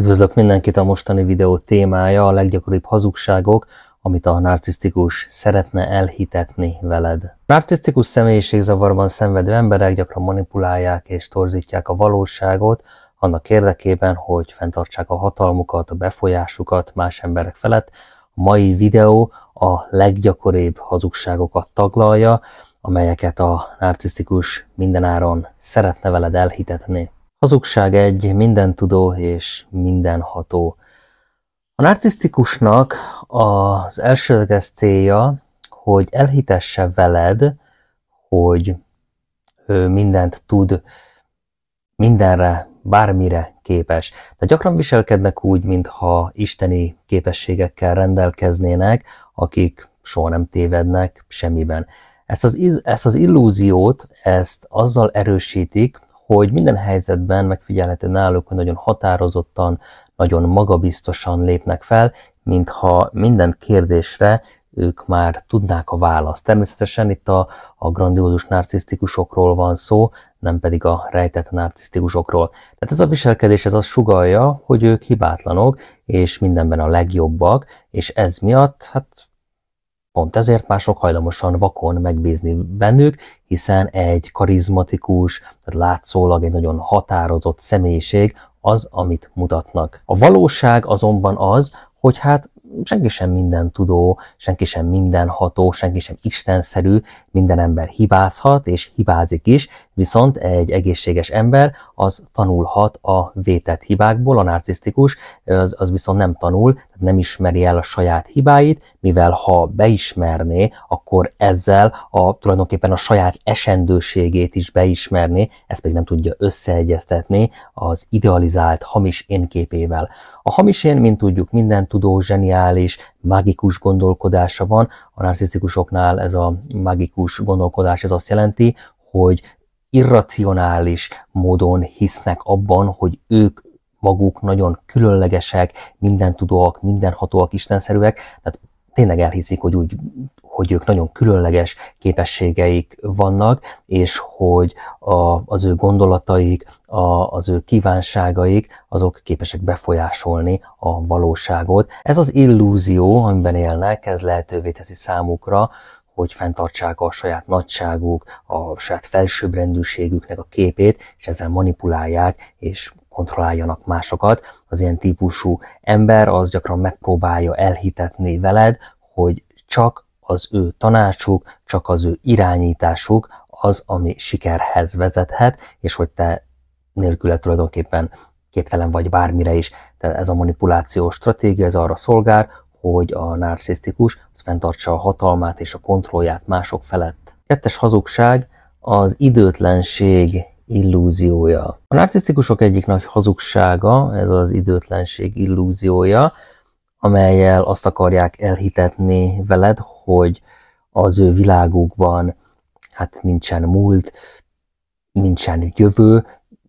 Üdvözlök mindenkit a mostani videó témája a leggyakoribb hazugságok, amit a narcisztikus szeretne elhitetni veled. Narcisztikus személyiségzavarban szenvedő emberek gyakran manipulálják és torzítják a valóságot, annak érdekében, hogy fenntartsák a hatalmukat, a befolyásukat más emberek felett. A mai videó a leggyakoribb hazugságokat taglalja, amelyeket a narcisztikus mindenáron szeretne veled elhitetni. Hazugság egy, mindentudó és mindenható. A narcisztikusnak az elsődleges célja, hogy elhitesse veled, hogy ő mindent tud, mindenre, bármire képes. Tehát gyakran viselkednek úgy, mintha isteni képességekkel rendelkeznének, akik soha nem tévednek semmiben. Ezt az, ezt az illúziót, ezt azzal erősítik, hogy minden helyzetben megfigyelhető náluk, hogy nagyon határozottan, nagyon magabiztosan lépnek fel, mintha minden kérdésre ők már tudnák a választ. Természetesen itt a, a grandiózus narcisztikusokról van szó, nem pedig a rejtett narcisztikusokról. Tehát ez a viselkedés ez azt sugalja, hogy ők hibátlanok, és mindenben a legjobbak, és ez miatt hát Pont ezért mások hajlamosan vakon megbízni bennük, hiszen egy karizmatikus, tehát látszólag egy nagyon határozott személyiség az, amit mutatnak. A valóság azonban az, hogy hát senki sem minden tudó, senki sem minden ható, senki sem istenszerű, minden ember hibázhat és hibázik is, Viszont egy egészséges ember az tanulhat a vétett hibákból, a narcisztikus az, az viszont nem tanul, nem ismeri el a saját hibáit, mivel ha beismerné, akkor ezzel a, tulajdonképpen a saját esendőségét is beismerné, ezt pedig nem tudja összeegyeztetni az idealizált hamis énképével. A hamis én, mint tudjuk, minden tudó, zseniális, magikus gondolkodása van. A narcisztikusoknál ez a magikus gondolkodás, ez azt jelenti, hogy irracionális módon hisznek abban, hogy ők maguk nagyon különlegesek, mindentudóak, mindenhatóak, istenszerűek, tehát tényleg elhiszik, hogy, úgy, hogy ők nagyon különleges képességeik vannak, és hogy a, az ő gondolataik, a, az ő kívánságaik, azok képesek befolyásolni a valóságot. Ez az illúzió, amiben élnek, ez lehetővé teszi számukra, hogy fenntartsák a saját nagyságuk, a saját felsőbbrendűségüknek a képét, és ezzel manipulálják, és kontrolláljanak másokat. Az ilyen típusú ember az gyakran megpróbálja elhitetni veled, hogy csak az ő tanácsuk, csak az ő irányításuk az, ami sikerhez vezethet, és hogy te nélküle tulajdonképpen képtelen vagy bármire is. Tehát ez a manipulációs stratégia, ez arra szolgál, hogy a narcisztikus az fenntartsa a hatalmát és a kontrollját mások felett. Kettes hazugság az időtlenség illúziója. A narcisztikusok egyik nagy hazugsága, ez az időtlenség illúziója, amelyel azt akarják elhitetni veled, hogy az ő világukban hát nincsen múlt, nincsen jövő,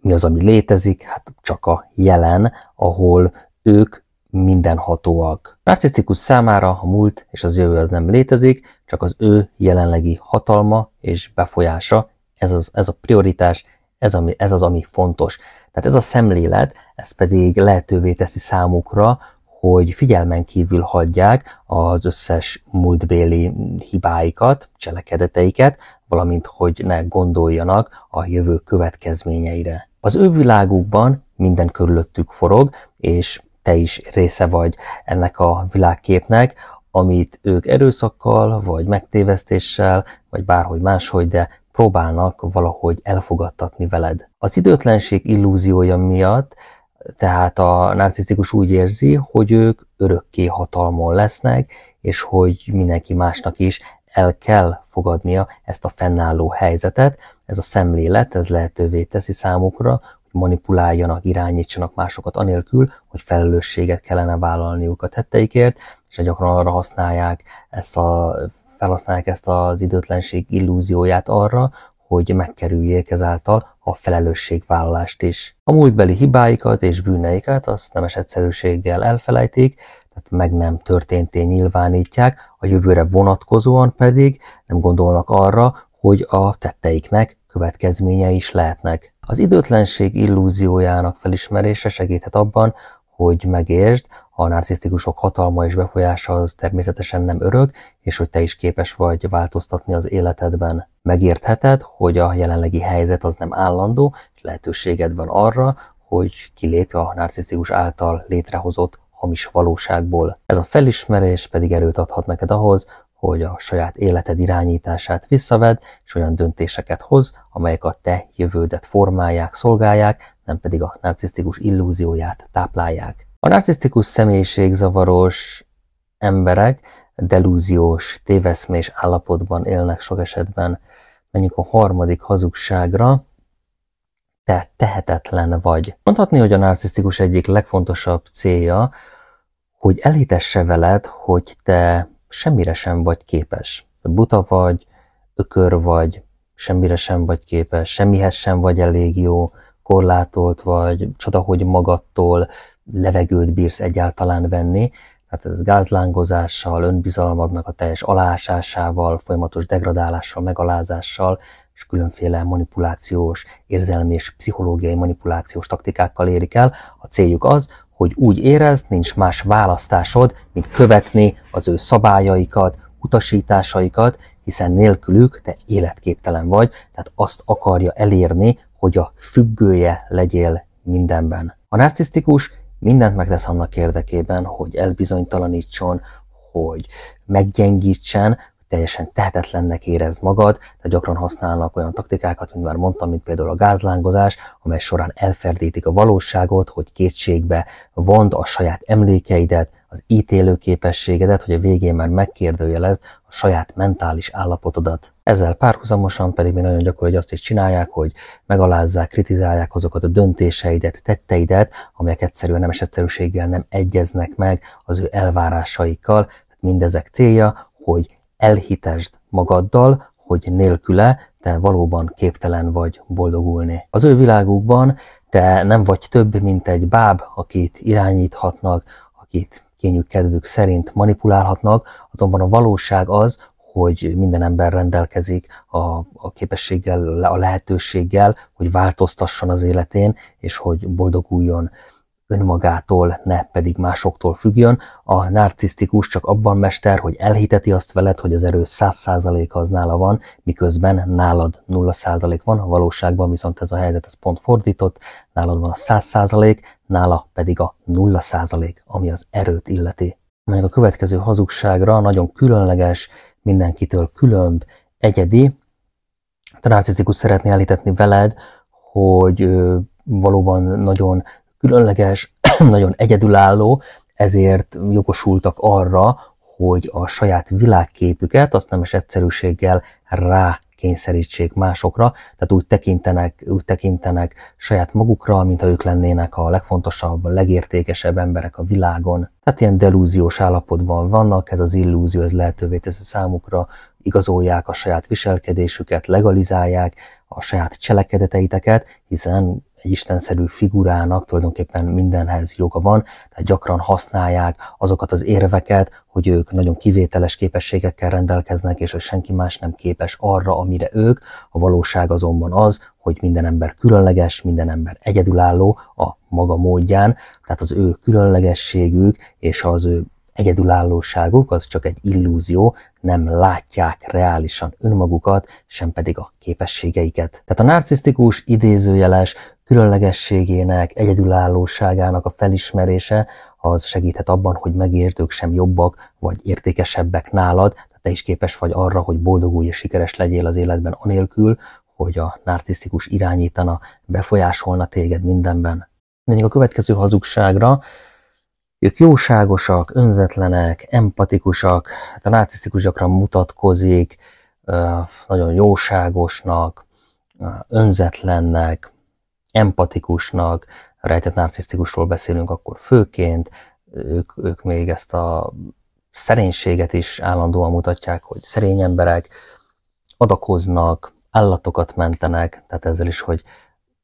mi az, ami létezik? Hát csak a jelen, ahol ők mindenhatóak. Narcisztikus számára a múlt és az jövő az nem létezik, csak az ő jelenlegi hatalma és befolyása, ez, az, ez a prioritás, ez, ami, ez az, ami fontos. Tehát ez a szemlélet, ez pedig lehetővé teszi számukra, hogy figyelmen kívül hagyják az összes múltbéli hibáikat, cselekedeteiket, valamint hogy ne gondoljanak a jövő következményeire. Az ő világukban minden körülöttük forog, és te is része vagy ennek a világképnek, amit ők erőszakkal, vagy megtévesztéssel, vagy bárhogy máshogy, de próbálnak valahogy elfogadtatni veled. Az időtlenség illúziója miatt tehát a narcisztikus úgy érzi, hogy ők örökké hatalmon lesznek, és hogy mindenki másnak is el kell fogadnia ezt a fennálló helyzetet. Ez a szemlélet, ez lehetővé teszi számukra, manipuláljanak, irányítsanak másokat anélkül, hogy felelősséget kellene vállalniuk a tetteikért, és gyakran arra használják ezt a, felhasználják ezt az időtlenség illúzióját arra, hogy megkerüljék ezáltal a felelősségvállalást is. A múltbeli hibáikat és bűneiket azt nemes egyszerűséggel elfelejtik, tehát meg nem történté nyilvánítják, a jövőre vonatkozóan pedig nem gondolnak arra, hogy a tetteiknek következményei is lehetnek. Az időtlenség illúziójának felismerése segíthet abban, hogy megértsd, a narcisztikusok hatalma és befolyása az természetesen nem örök, és hogy te is képes vagy változtatni az életedben. Megértheted, hogy a jelenlegi helyzet az nem állandó, és lehetőséged van arra, hogy kilépj a narcisztikus által létrehozott hamis valóságból. Ez a felismerés pedig erőt adhat neked ahhoz, hogy a saját életed irányítását visszaved, és olyan döntéseket hoz, amelyek a te jövődet formálják, szolgálják, nem pedig a narcisztikus illúzióját táplálják. A narcisztikus személyiségzavaros emberek delúziós, téveszmés állapotban élnek sok esetben. Menjünk a harmadik hazugságra, te tehetetlen vagy. Mondhatni, hogy a narcisztikus egyik legfontosabb célja, hogy elhitesse veled, hogy te semmire sem vagy képes. Buta vagy, ökör vagy, semmire sem vagy képes, semmihez sem vagy elég jó, korlátolt vagy, csoda, hogy magadtól levegőt bírsz egyáltalán venni, tehát ez gázlángozással, önbizalmadnak a teljes alásásával, folyamatos degradálással, megalázással, és különféle manipulációs, érzelmi és pszichológiai manipulációs taktikákkal érik el. A céljuk az, hogy úgy érez, nincs más választásod, mint követni az ő szabályaikat, utasításaikat, hiszen nélkülük te életképtelen vagy, tehát azt akarja elérni, hogy a függője legyél mindenben. A narcisztikus mindent megtesz annak érdekében, hogy elbizonytalanítson, hogy meggyengítsen, teljesen tehetetlennek érez magad, de gyakran használnak olyan taktikákat, mint már mondtam, mint például a gázlángozás, amely során elferdítik a valóságot, hogy kétségbe vond a saját emlékeidet, az ítélő képességedet, hogy a végén már megkérdőjelezd a saját mentális állapotodat. Ezzel párhuzamosan pedig mi nagyon gyakori, hogy azt is csinálják, hogy megalázzák, kritizálják azokat a döntéseidet, tetteidet, amelyek egyszerűen nem egyszerűséggel nem egyeznek meg az ő elvárásaikkal. Tehát mindezek célja, hogy Elhitesd magaddal, hogy nélküle te valóban képtelen vagy boldogulni. Az ő világukban te nem vagy több, mint egy báb, akit irányíthatnak, akit kényük kedvük szerint manipulálhatnak, azonban a valóság az, hogy minden ember rendelkezik a, a képességgel, a lehetőséggel, hogy változtasson az életén, és hogy boldoguljon önmagától, ne pedig másoktól függjön, a narcisztikus csak abban mester, hogy elhiteti azt veled, hogy az erő 100%-a az nála van, miközben nálad 0% van, a valóságban viszont ez a helyzet, ez pont fordított, nálad van a 100%, nála pedig a 0%, ami az erőt illeti. Melyek a következő hazugságra nagyon különleges, mindenkitől különb, egyedi, a narcisztikus szeretné elhitetni veled, hogy valóban nagyon különleges, nagyon egyedülálló, ezért jogosultak arra, hogy a saját világképüket azt nem is egyszerűséggel rá kényszerítsék másokra, tehát úgy tekintenek, úgy tekintenek saját magukra, mintha ők lennének a legfontosabb, a legértékesebb emberek a világon. Tehát ilyen delúziós állapotban vannak, ez az illúzió, ez lehetővé teszi számukra, igazolják a saját viselkedésüket, legalizálják a saját cselekedeteiteket, hiszen egy istenszerű figurának tulajdonképpen mindenhez joga van, tehát gyakran használják azokat az érveket, hogy ők nagyon kivételes képességekkel rendelkeznek, és hogy senki más nem képes arra, amire ők. A valóság azonban az, hogy minden ember különleges, minden ember egyedülálló a maga módján, tehát az ő különlegességük és az ő egyedülállóságuk az csak egy illúzió, nem látják reálisan önmagukat, sem pedig a képességeiket. Tehát a narcisztikus, idézőjeles, Különlegességének, egyedülállóságának a felismerése az segíthet abban, hogy megértők ők sem jobbak vagy értékesebbek nálad, tehát te is képes vagy arra, hogy boldogulj és sikeres legyél az életben anélkül, hogy a narcisztikus irányítana, befolyásolna téged mindenben. Menjünk a következő hazugságra, ők jóságosak, önzetlenek, empatikusak, hát a narcisztikus gyakran mutatkozik, nagyon jóságosnak, önzetlennek, empatikusnak, rejtett narcisztikusról beszélünk, akkor főként ők, ők még ezt a szerénységet is állandóan mutatják, hogy szerény emberek adakoznak, állatokat mentenek, tehát ezzel is, hogy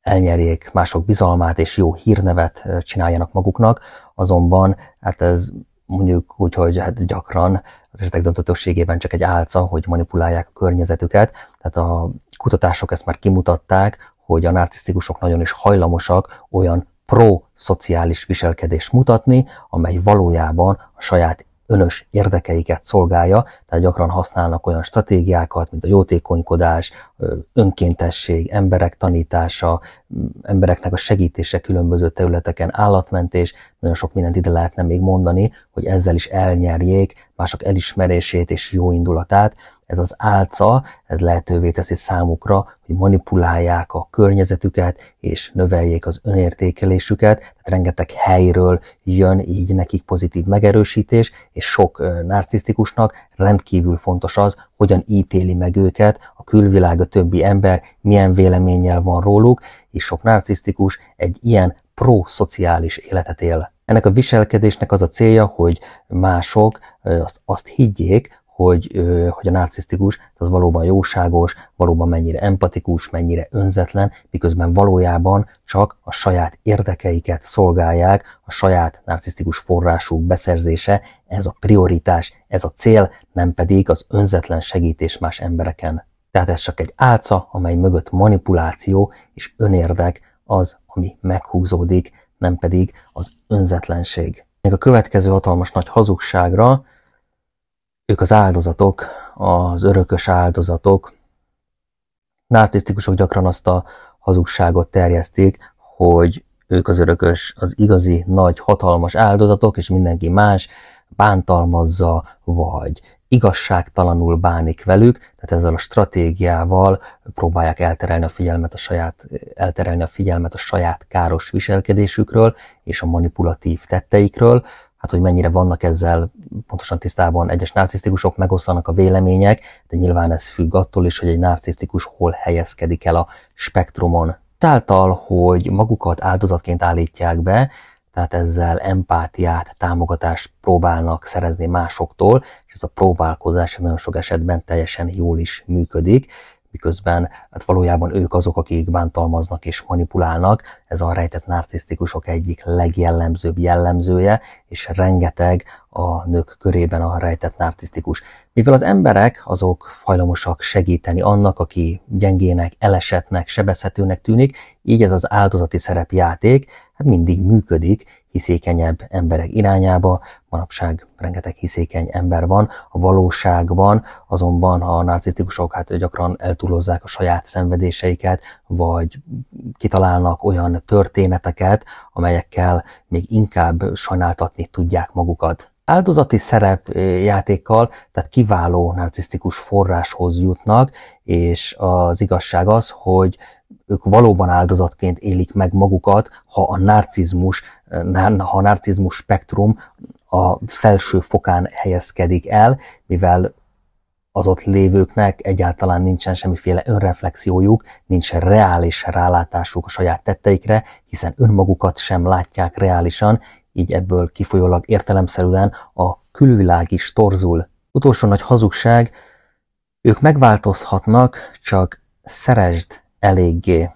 elnyerjék mások bizalmát és jó hírnevet csináljanak maguknak, azonban hát ez mondjuk úgy, hogy hát gyakran az esetek döntő többségében csak egy álca, hogy manipulálják a környezetüket. Tehát a kutatások ezt már kimutatták, hogy a narcisztikusok nagyon is hajlamosak olyan pro-szociális viselkedést mutatni, amely valójában a saját önös érdekeiket szolgálja, tehát gyakran használnak olyan stratégiákat, mint a jótékonykodás, önkéntesség, emberek tanítása, embereknek a segítése különböző területeken, állatmentés, nagyon sok mindent ide lehetne még mondani, hogy ezzel is elnyerjék mások elismerését és jó indulatát, ez az álca, ez lehetővé teszi számukra, hogy manipulálják a környezetüket, és növeljék az önértékelésüket, tehát rengeteg helyről jön így nekik pozitív megerősítés, és sok narcisztikusnak rendkívül fontos az, hogyan ítéli meg őket a külvilág, a többi ember, milyen véleménnyel van róluk, és sok narcisztikus egy ilyen pro-szociális életet él. Ennek a viselkedésnek az a célja, hogy mások azt, azt higgyék, hogy, hogy a narcisztikus az valóban jóságos, valóban mennyire empatikus, mennyire önzetlen, miközben valójában csak a saját érdekeiket szolgálják, a saját narcisztikus forrásuk beszerzése, ez a prioritás, ez a cél, nem pedig az önzetlen segítés más embereken. Tehát ez csak egy álca, amely mögött manipuláció és önérdek az, ami meghúzódik, nem pedig az önzetlenség. Még a következő hatalmas nagy hazugságra ők az áldozatok, az örökös áldozatok. Narcisztikusok gyakran azt a hazugságot terjeszték, hogy ők az örökös, az igazi, nagy, hatalmas áldozatok, és mindenki más bántalmazza, vagy igazságtalanul bánik velük, tehát ezzel a stratégiával próbálják elterelni a figyelmet a saját, elterelni a figyelmet a saját káros viselkedésükről és a manipulatív tetteikről, hát hogy mennyire vannak ezzel pontosan tisztában egyes narcisztikusok, megoszlanak a vélemények, de nyilván ez függ attól is, hogy egy narcisztikus hol helyezkedik el a spektrumon. Által, hogy magukat áldozatként állítják be, tehát ezzel empátiát, támogatást próbálnak szerezni másoktól, és ez a próbálkozás nagyon sok esetben teljesen jól is működik, miközben hát valójában ők azok, akik bántalmaznak és manipulálnak, ez a rejtett narcisztikusok egyik legjellemzőbb jellemzője, és rengeteg a nők körében a rejtett narcisztikus. Mivel az emberek azok hajlamosak segíteni annak, aki gyengének, elesetnek, sebezhetőnek tűnik, így ez az áldozati szerepjáték hát mindig működik hiszékenyebb emberek irányába. Manapság rengeteg hiszékeny ember van a valóságban, azonban ha a narcisztikusok hát gyakran eltúlozzák a saját szenvedéseiket, vagy kitalálnak olyan történeteket, amelyekkel még inkább sajnáltatni tudják magukat áldozati szerepjátékkal, tehát kiváló narcisztikus forráshoz jutnak, és az igazság az, hogy ők valóban áldozatként élik meg magukat, ha a narcizmus, ha a narcizmus spektrum a felső fokán helyezkedik el, mivel az ott lévőknek egyáltalán nincsen semmiféle önreflexiójuk, nincs reális rálátásuk a saját tetteikre, hiszen önmagukat sem látják reálisan, így ebből kifolyólag értelemszerűen a külvilág is torzul. Utolsó nagy hazugság, ők megváltozhatnak, csak szeresd eléggé.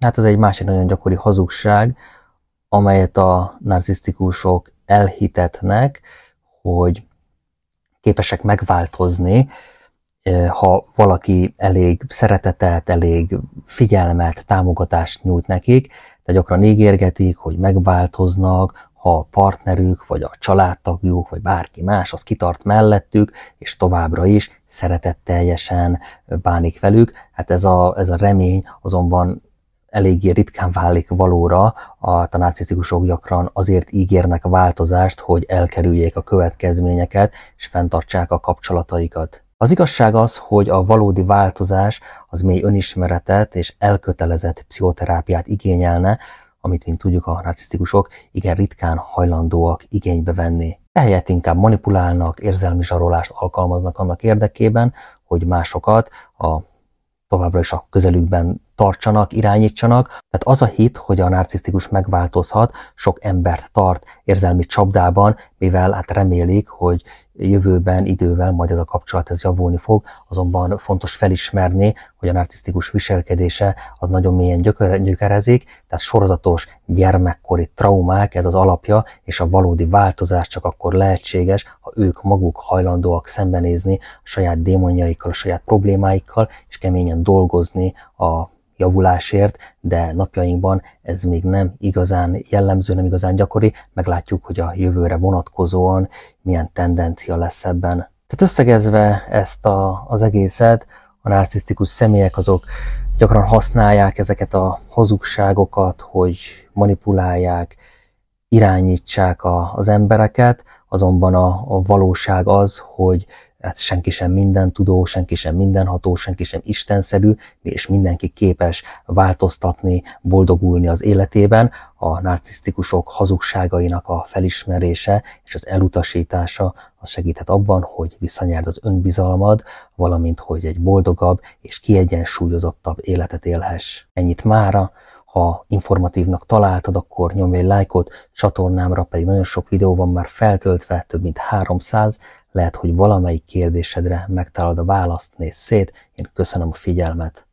Hát ez egy másik nagyon gyakori hazugság, amelyet a narcisztikusok elhitetnek, hogy képesek megváltozni, eh, ha valaki elég szeretetet, elég figyelmet, támogatást nyújt nekik, de gyakran ígérgetik, hogy megváltoznak, ha a partnerük, vagy a családtagjuk, vagy bárki más, az kitart mellettük, és továbbra is szeretetteljesen bánik velük. Hát ez a, ez a remény azonban eléggé ritkán válik valóra, a, a narcisztikusok gyakran azért ígérnek változást, hogy elkerüljék a következményeket, és fenntartsák a kapcsolataikat. Az igazság az, hogy a valódi változás az mély önismeretet és elkötelezett pszichoterápiát igényelne, amit, mint tudjuk, a narcisztikusok igen ritkán hajlandóak igénybe venni. Ehelyett inkább manipulálnak, érzelmi zsarolást alkalmaznak annak érdekében, hogy másokat a továbbra is a közelükben tartsanak, irányítsanak. Tehát az a hit, hogy a narcisztikus megváltozhat, sok embert tart érzelmi csapdában, mivel hát remélik, hogy jövőben, idővel majd ez a kapcsolat ez javulni fog, azonban fontos felismerni, hogy a narcisztikus viselkedése az nagyon mélyen gyökere, gyökerezik, tehát sorozatos gyermekkori traumák, ez az alapja, és a valódi változás csak akkor lehetséges, ha ők maguk hajlandóak szembenézni a saját démonjaikkal, a saját problémáikkal, és keményen dolgozni a javulásért, de napjainkban ez még nem igazán jellemző, nem igazán gyakori, meglátjuk, hogy a jövőre vonatkozóan milyen tendencia lesz ebben. Tehát összegezve ezt a, az egészet, a narcisztikus személyek azok gyakran használják ezeket a hazugságokat, hogy manipulálják, irányítsák a, az embereket, azonban a, a valóság az, hogy hát senki sem minden tudó, senki sem mindenható, senki sem istenszerű, és mindenki képes változtatni, boldogulni az életében. A narcisztikusok hazugságainak a felismerése és az elutasítása az segíthet abban, hogy visszanyerd az önbizalmad, valamint hogy egy boldogabb és kiegyensúlyozottabb életet élhess. Ennyit mára, ha informatívnak találtad, akkor nyomj egy lájkot, csatornámra pedig nagyon sok videó van már feltöltve, több mint 300, lehet, hogy valamelyik kérdésedre megtalálod a választ, nézz szét, én köszönöm a figyelmet.